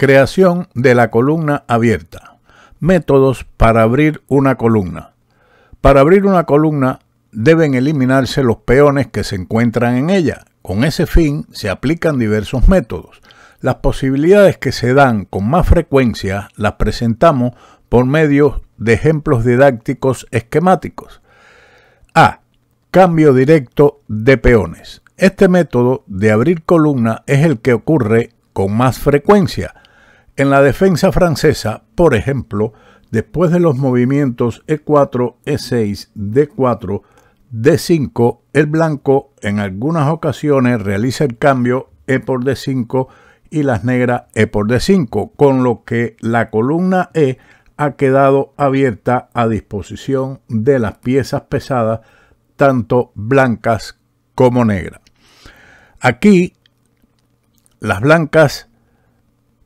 Creación de la columna abierta. Métodos para abrir una columna. Para abrir una columna deben eliminarse los peones que se encuentran en ella. Con ese fin se aplican diversos métodos. Las posibilidades que se dan con más frecuencia las presentamos por medio de ejemplos didácticos esquemáticos. A. Cambio directo de peones. Este método de abrir columna es el que ocurre con más frecuencia en la defensa francesa, por ejemplo, después de los movimientos E4, E6, D4, D5, el blanco en algunas ocasiones realiza el cambio E por D5 y las negras E por D5, con lo que la columna E ha quedado abierta a disposición de las piezas pesadas, tanto blancas como negras. Aquí las blancas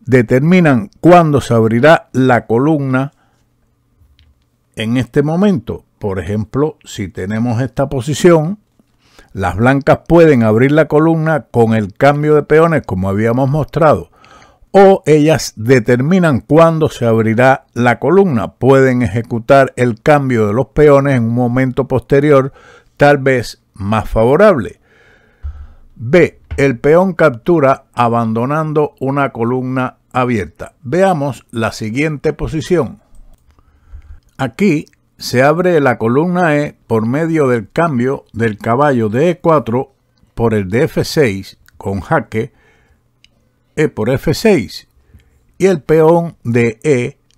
determinan cuándo se abrirá la columna en este momento. Por ejemplo, si tenemos esta posición, las blancas pueden abrir la columna con el cambio de peones como habíamos mostrado. O ellas determinan cuándo se abrirá la columna. Pueden ejecutar el cambio de los peones en un momento posterior, tal vez más favorable. B. El peón captura abandonando una columna abierta. Veamos la siguiente posición. Aquí se abre la columna E por medio del cambio del caballo de E4 por el de F6 con jaque E por F6 y el peón de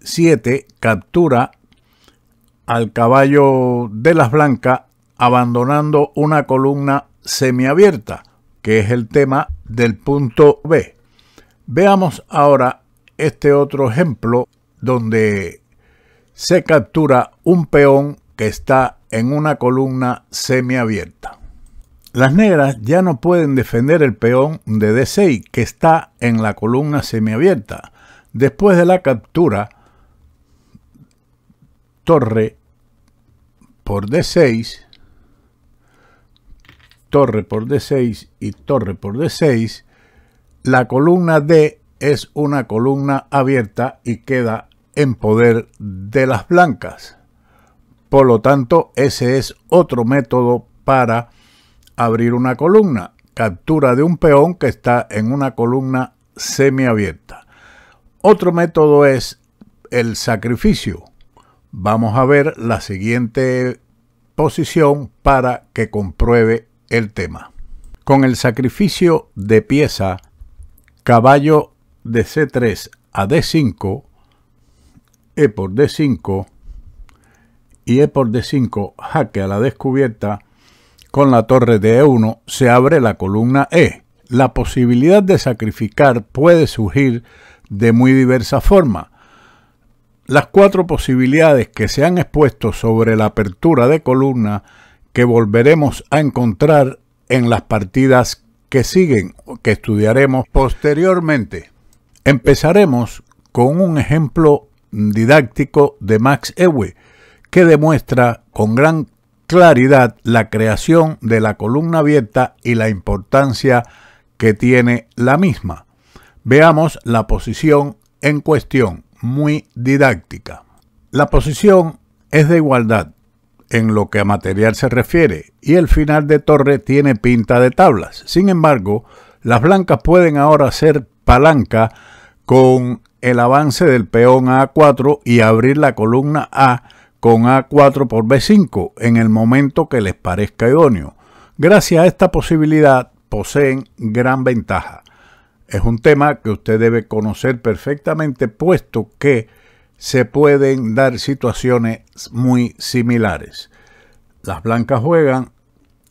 E7 captura al caballo de las blancas abandonando una columna semiabierta que es el tema del punto B. Veamos ahora este otro ejemplo donde se captura un peón que está en una columna semiabierta. Las negras ya no pueden defender el peón de D6 que está en la columna semiabierta. Después de la captura, torre por D6, torre por D6 y torre por D6, la columna D es una columna abierta y queda en poder de las blancas. Por lo tanto, ese es otro método para abrir una columna. Captura de un peón que está en una columna semiabierta. Otro método es el sacrificio. Vamos a ver la siguiente posición para que compruebe el tema. Con el sacrificio de pieza, caballo de C3 a D5, E por D5 y E por D5 jaque a la descubierta, con la torre de E1 se abre la columna E. La posibilidad de sacrificar puede surgir de muy diversa forma. Las cuatro posibilidades que se han expuesto sobre la apertura de columna que volveremos a encontrar en las partidas que siguen, que estudiaremos posteriormente. Empezaremos con un ejemplo didáctico de Max Ewe, que demuestra con gran claridad la creación de la columna abierta y la importancia que tiene la misma. Veamos la posición en cuestión, muy didáctica. La posición es de igualdad, en lo que a material se refiere y el final de torre tiene pinta de tablas. Sin embargo, las blancas pueden ahora hacer palanca con el avance del peón a A4 y abrir la columna A con A4 por B5 en el momento que les parezca idóneo. Gracias a esta posibilidad poseen gran ventaja. Es un tema que usted debe conocer perfectamente puesto que se pueden dar situaciones muy similares. Las blancas juegan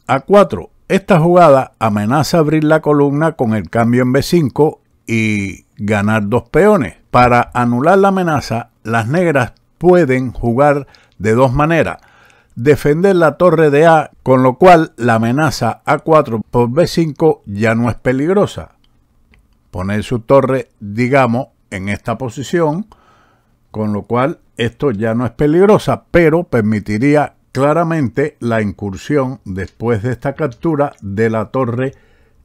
a 4. Esta jugada amenaza abrir la columna con el cambio en B5 y ganar dos peones. Para anular la amenaza, las negras pueden jugar de dos maneras. Defender la torre de A, con lo cual la amenaza A4 por B5 ya no es peligrosa. Poner su torre, digamos, en esta posición con lo cual esto ya no es peligrosa, pero permitiría claramente la incursión después de esta captura de la torre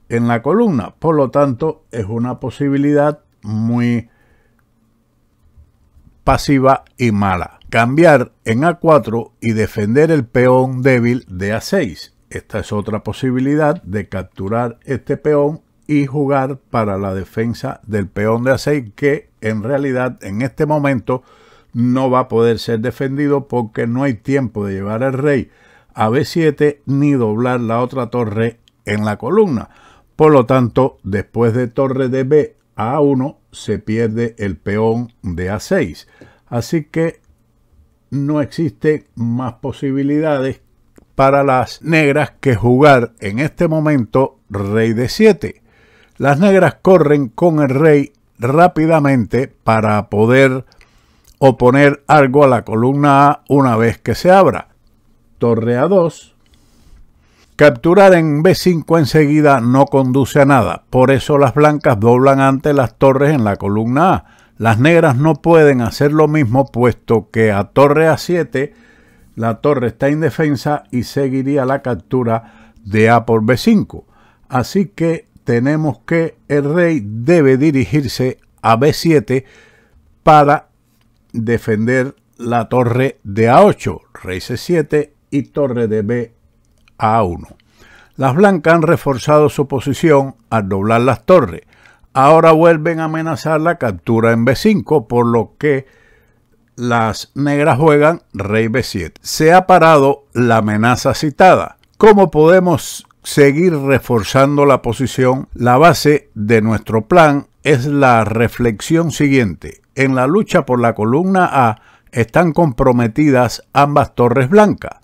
en la columna. Por lo tanto, es una posibilidad muy pasiva y mala. Cambiar en A4 y defender el peón débil de A6. Esta es otra posibilidad de capturar este peón y jugar para la defensa del peón de A6 que en realidad en este momento no va a poder ser defendido porque no hay tiempo de llevar al rey a B7 ni doblar la otra torre en la columna. Por lo tanto, después de torre de B a A1 se pierde el peón de A6. Así que no existen más posibilidades para las negras que jugar en este momento rey de 7. Las negras corren con el rey rápidamente para poder oponer algo a la columna A una vez que se abra. Torre A2. Capturar en B5 enseguida no conduce a nada, por eso las blancas doblan ante las torres en la columna A. Las negras no pueden hacer lo mismo puesto que a torre A7 la torre está indefensa y seguiría la captura de A por B5. Así que tenemos que el rey debe dirigirse a B7 para defender la torre de A8, rey C7 y torre de B a 1. Las blancas han reforzado su posición al doblar las torres. Ahora vuelven a amenazar la captura en B5, por lo que las negras juegan rey B7. Se ha parado la amenaza citada. ¿Cómo podemos seguir reforzando la posición, la base de nuestro plan es la reflexión siguiente. En la lucha por la columna A están comprometidas ambas torres blancas.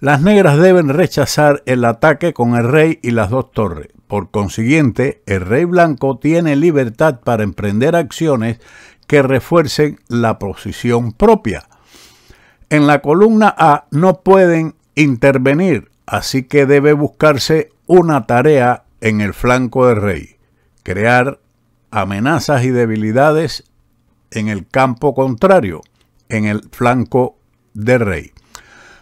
Las negras deben rechazar el ataque con el rey y las dos torres. Por consiguiente, el rey blanco tiene libertad para emprender acciones que refuercen la posición propia. En la columna A no pueden intervenir así que debe buscarse una tarea en el flanco de rey, crear amenazas y debilidades en el campo contrario, en el flanco de rey.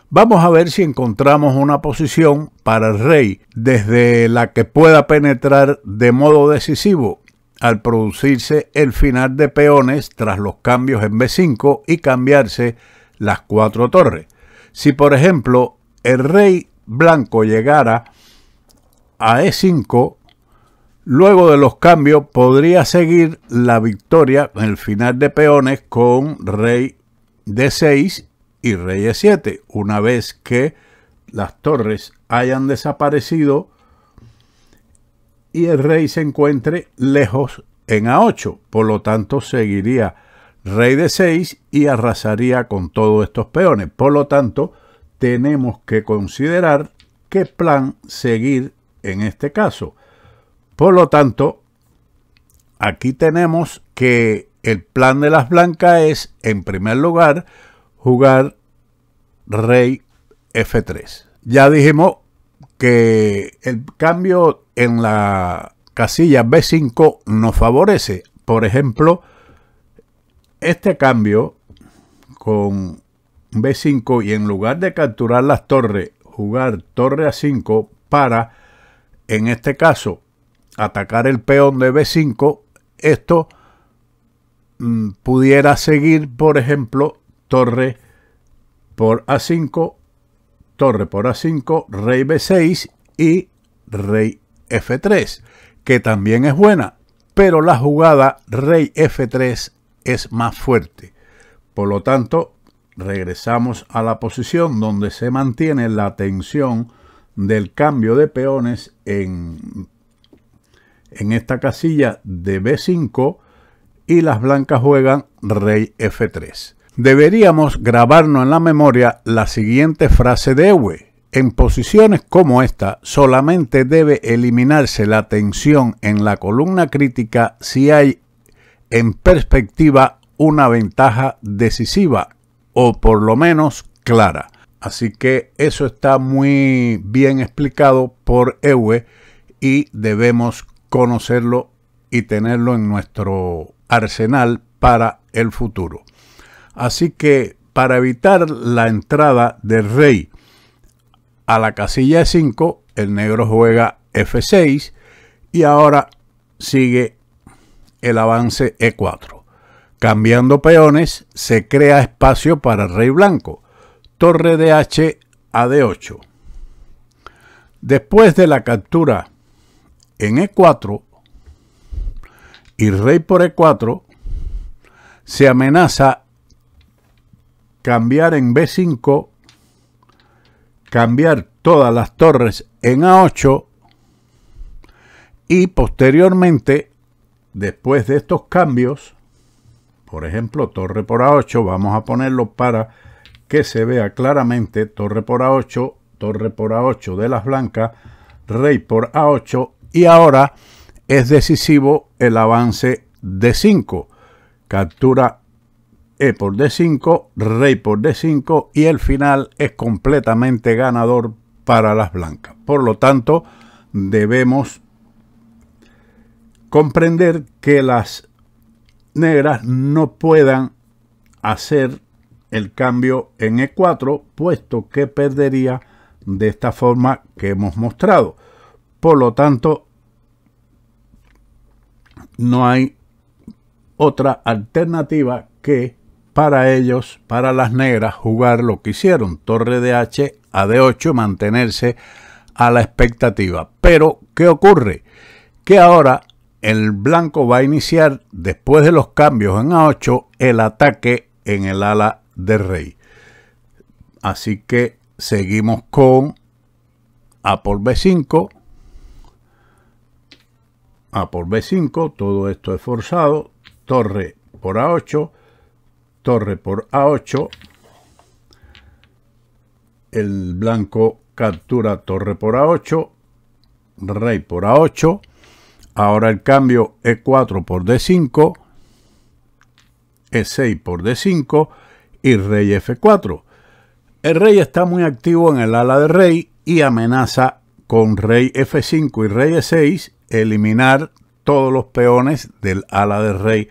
Vamos a ver si encontramos una posición para el rey desde la que pueda penetrar de modo decisivo al producirse el final de peones tras los cambios en B5 y cambiarse las cuatro torres. Si por ejemplo el rey blanco llegara a E5, luego de los cambios podría seguir la victoria en el final de peones con rey D6 y rey E7, una vez que las torres hayan desaparecido y el rey se encuentre lejos en A8. Por lo tanto, seguiría rey de 6 y arrasaría con todos estos peones. Por lo tanto, tenemos que considerar qué plan seguir en este caso. Por lo tanto, aquí tenemos que el plan de las blancas es, en primer lugar, jugar rey F3. Ya dijimos que el cambio en la casilla B5 nos favorece. Por ejemplo, este cambio con B5 y en lugar de capturar las torres, jugar torre a 5 para, en este caso, atacar el peón de B5, esto mm, pudiera seguir, por ejemplo, torre por A5, torre por A5, rey B6 y rey F3, que también es buena, pero la jugada rey F3 es más fuerte. Por lo tanto, regresamos a la posición donde se mantiene la tensión del cambio de peones en, en esta casilla de B5 y las blancas juegan rey F3. Deberíamos grabarnos en la memoria la siguiente frase de Ewe. En posiciones como esta, solamente debe eliminarse la tensión en la columna crítica si hay en perspectiva una ventaja decisiva o por lo menos clara. Así que eso está muy bien explicado por Ewe y debemos conocerlo y tenerlo en nuestro arsenal para el futuro. Así que para evitar la entrada del rey a la casilla e 5, el negro juega F6 y ahora sigue el avance E4. Cambiando peones, se crea espacio para rey blanco, torre de H a D8. Después de la captura en E4 y rey por E4, se amenaza cambiar en B5, cambiar todas las torres en A8 y posteriormente, después de estos cambios, por ejemplo, torre por A8, vamos a ponerlo para que se vea claramente torre por A8, torre por A8 de las blancas, rey por A8 y ahora es decisivo el avance de 5 Captura E por D5, rey por D5 y el final es completamente ganador para las blancas. Por lo tanto, debemos comprender que las negras no puedan hacer el cambio en E4, puesto que perdería de esta forma que hemos mostrado. Por lo tanto, no hay otra alternativa que para ellos, para las negras, jugar lo que hicieron, torre de H a D8, mantenerse a la expectativa. Pero, ¿qué ocurre? Que ahora el blanco va a iniciar después de los cambios en A8 el ataque en el ala de rey. Así que seguimos con A por B5. A por B5, todo esto es forzado. Torre por A8, torre por A8. El blanco captura torre por A8, rey por A8 Ahora el cambio E4 por D5, E6 por D5 y Rey F4. El rey está muy activo en el ala de rey y amenaza con rey F5 y rey E6 eliminar todos los peones del ala de rey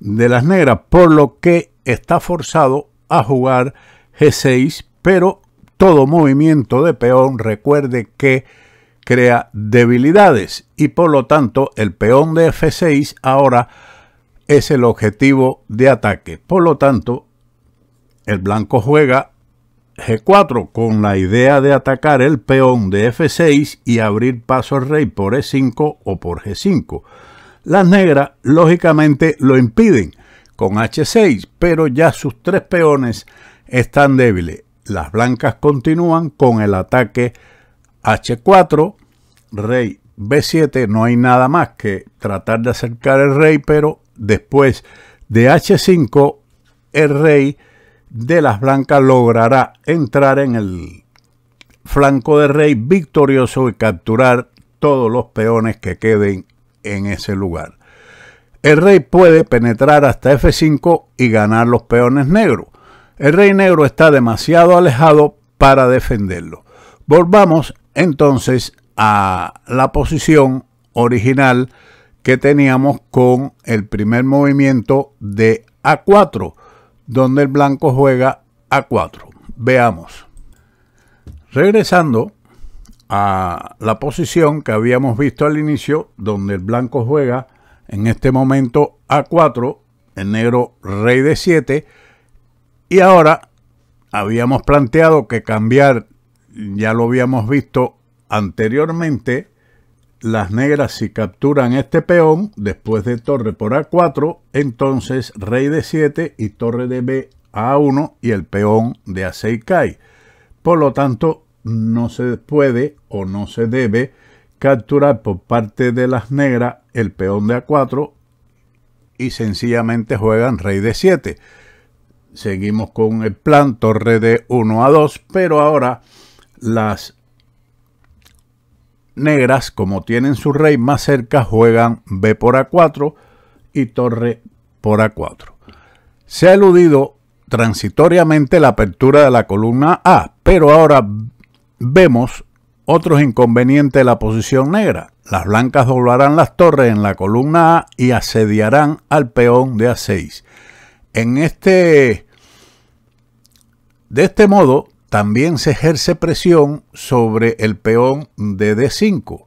de las negras, por lo que está forzado a jugar G6, pero todo movimiento de peón recuerde que crea debilidades y por lo tanto el peón de F6 ahora es el objetivo de ataque. Por lo tanto, el blanco juega G4 con la idea de atacar el peón de F6 y abrir paso al rey por E5 o por G5. Las negras lógicamente lo impiden con H6, pero ya sus tres peones están débiles. Las blancas continúan con el ataque H4, rey B7 no hay nada más que tratar de acercar el rey, pero después de H5 el rey de las blancas logrará entrar en el flanco del rey victorioso y capturar todos los peones que queden en ese lugar. El rey puede penetrar hasta F5 y ganar los peones negros. El rey negro está demasiado alejado para defenderlo. Volvamos entonces a la posición original que teníamos con el primer movimiento de A4, donde el blanco juega A4. Veamos. Regresando a la posición que habíamos visto al inicio, donde el blanco juega en este momento A4, el negro rey de 7, y ahora habíamos planteado que cambiar, ya lo habíamos visto Anteriormente, las negras si capturan este peón, después de torre por A4, entonces rey de 7 y torre de B a 1 y el peón de A6 cae. Por lo tanto, no se puede o no se debe capturar por parte de las negras el peón de A4 y sencillamente juegan rey de 7. Seguimos con el plan torre de 1 a 2, pero ahora las negras, como tienen su rey más cerca, juegan B por A4 y torre por A4. Se ha eludido transitoriamente la apertura de la columna A, pero ahora vemos otros inconvenientes de la posición negra. Las blancas doblarán las torres en la columna A y asediarán al peón de A6. En este... De este modo, también se ejerce presión sobre el peón de D5.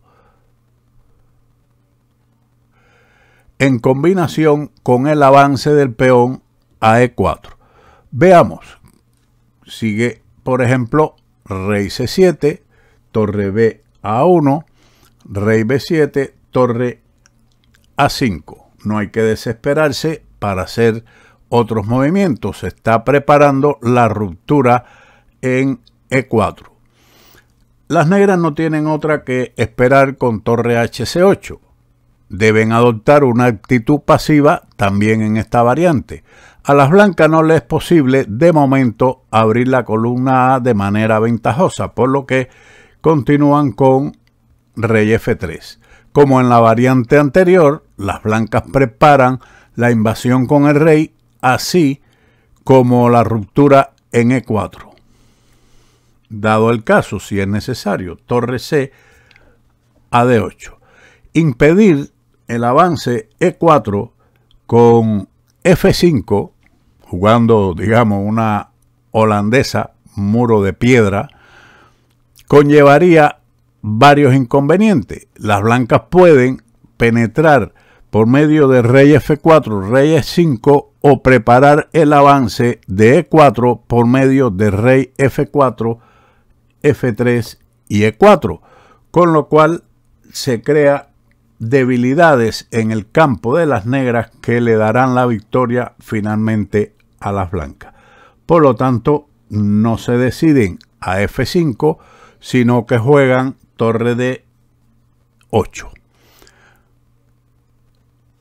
En combinación con el avance del peón a E4. Veamos. Sigue, por ejemplo, rey C7, torre B A1, rey B7, torre A5. No hay que desesperarse para hacer otros movimientos. Se está preparando la ruptura en E4. Las negras no tienen otra que esperar con torre HC8. Deben adoptar una actitud pasiva también en esta variante. A las blancas no les es posible de momento abrir la columna A de manera ventajosa, por lo que continúan con rey F3. Como en la variante anterior, las blancas preparan la invasión con el rey, así como la ruptura en E4 dado el caso, si es necesario, torre C a D8. Impedir el avance E4 con F5, jugando, digamos, una holandesa, muro de piedra, conllevaría varios inconvenientes. Las blancas pueden penetrar por medio de rey F4, rey E5 o preparar el avance de E4 por medio de rey F4, F3 y E4, con lo cual se crea debilidades en el campo de las negras que le darán la victoria finalmente a las blancas. Por lo tanto, no se deciden a F5, sino que juegan torre de 8.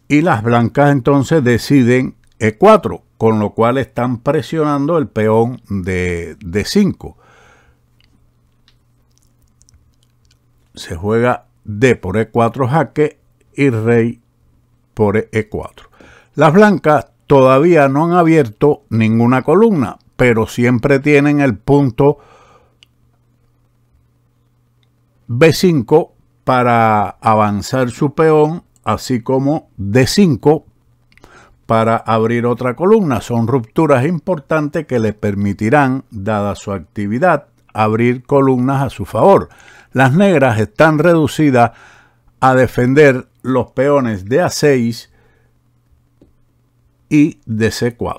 Y las blancas entonces deciden E4, con lo cual están presionando el peón de D5. se juega D por E4 jaque y Rey por E4. Las blancas todavía no han abierto ninguna columna, pero siempre tienen el punto B5 para avanzar su peón, así como D5 para abrir otra columna. Son rupturas importantes que le permitirán, dada su actividad, abrir columnas a su favor las negras están reducidas a defender los peones de A6 y de C4.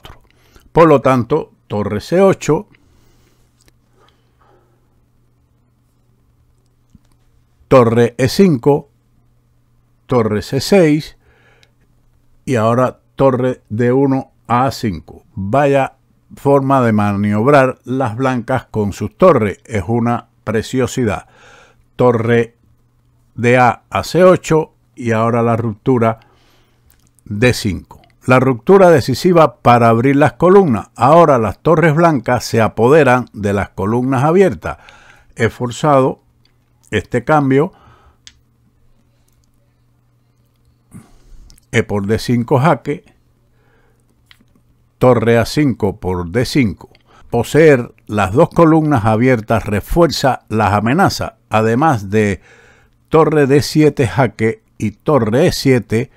Por lo tanto, torre C8, torre E5, torre C6 y ahora torre D1 a A5. Vaya forma de maniobrar las blancas con sus torres, es una preciosidad torre de A a C8 y ahora la ruptura D5. La ruptura decisiva para abrir las columnas. Ahora las torres blancas se apoderan de las columnas abiertas. He forzado este cambio E por D5 jaque, torre A5 por D5. Poseer las dos columnas abiertas refuerza las amenazas además de torre D7 jaque y torre E7,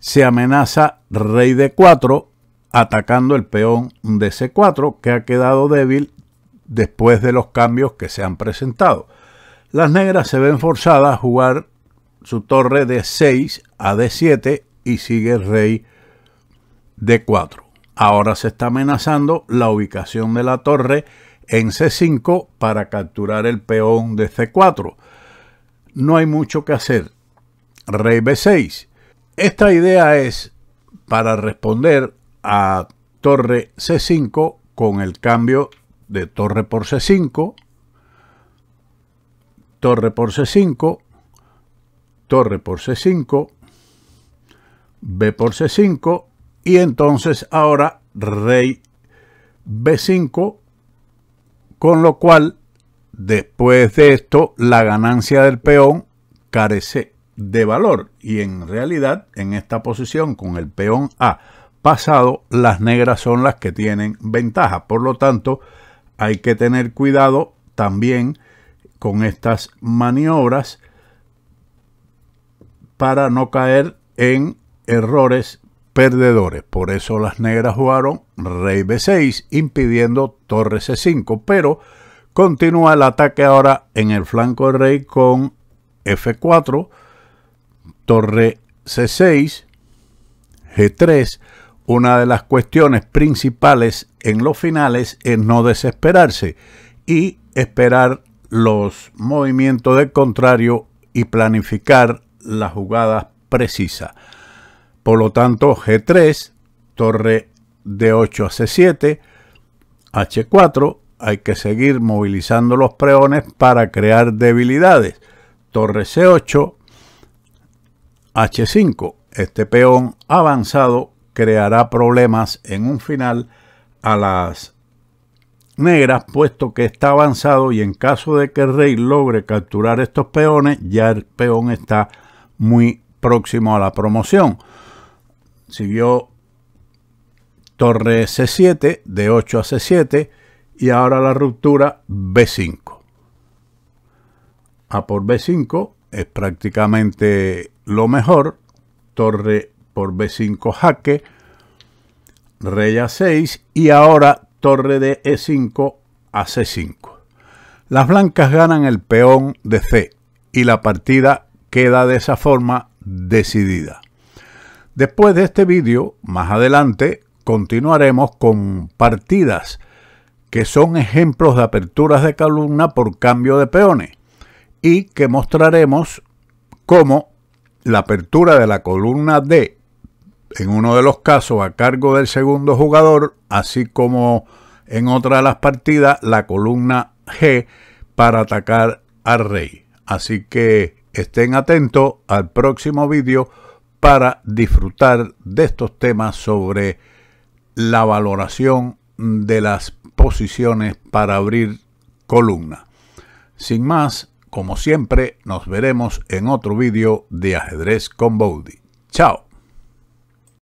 se amenaza rey D4 atacando el peón de C4 que ha quedado débil después de los cambios que se han presentado. Las negras se ven forzadas a jugar su torre de 6 a D7 y sigue rey D4. Ahora se está amenazando la ubicación de la torre en C5 para capturar el peón de C4. No hay mucho que hacer. Rey B6. Esta idea es para responder a torre C5 con el cambio de torre por C5, torre por C5, torre por C5, B por C5 y entonces ahora rey B5 con lo cual, después de esto, la ganancia del peón carece de valor y en realidad en esta posición con el peón A pasado las negras son las que tienen ventaja. Por lo tanto, hay que tener cuidado también con estas maniobras para no caer en errores perdedores. Por eso las negras jugaron rey b6, impidiendo torre c5. Pero continúa el ataque ahora en el flanco del rey con f4, torre c6, g3. Una de las cuestiones principales en los finales es no desesperarse y esperar los movimientos del contrario y planificar las jugadas precisas. Por lo tanto, G3, torre d 8 a C7, H4, hay que seguir movilizando los peones para crear debilidades. Torre C8, H5. Este peón avanzado creará problemas en un final a las negras, puesto que está avanzado y en caso de que el rey logre capturar estos peones, ya el peón está muy próximo a la promoción. Siguió torre C7 de 8 a C7 y ahora la ruptura B5. A por B5 es prácticamente lo mejor. Torre por B5 jaque. Rey A6 y ahora torre de E5 a C5. Las blancas ganan el peón de C y la partida queda de esa forma decidida. Después de este vídeo, más adelante, continuaremos con partidas, que son ejemplos de aperturas de columna por cambio de peones, y que mostraremos cómo la apertura de la columna D, en uno de los casos a cargo del segundo jugador, así como en otra de las partidas, la columna G para atacar al rey. Así que estén atentos al próximo vídeo para disfrutar de estos temas sobre la valoración de las posiciones para abrir columna. Sin más, como siempre, nos veremos en otro vídeo de ajedrez con Boudi. Chao.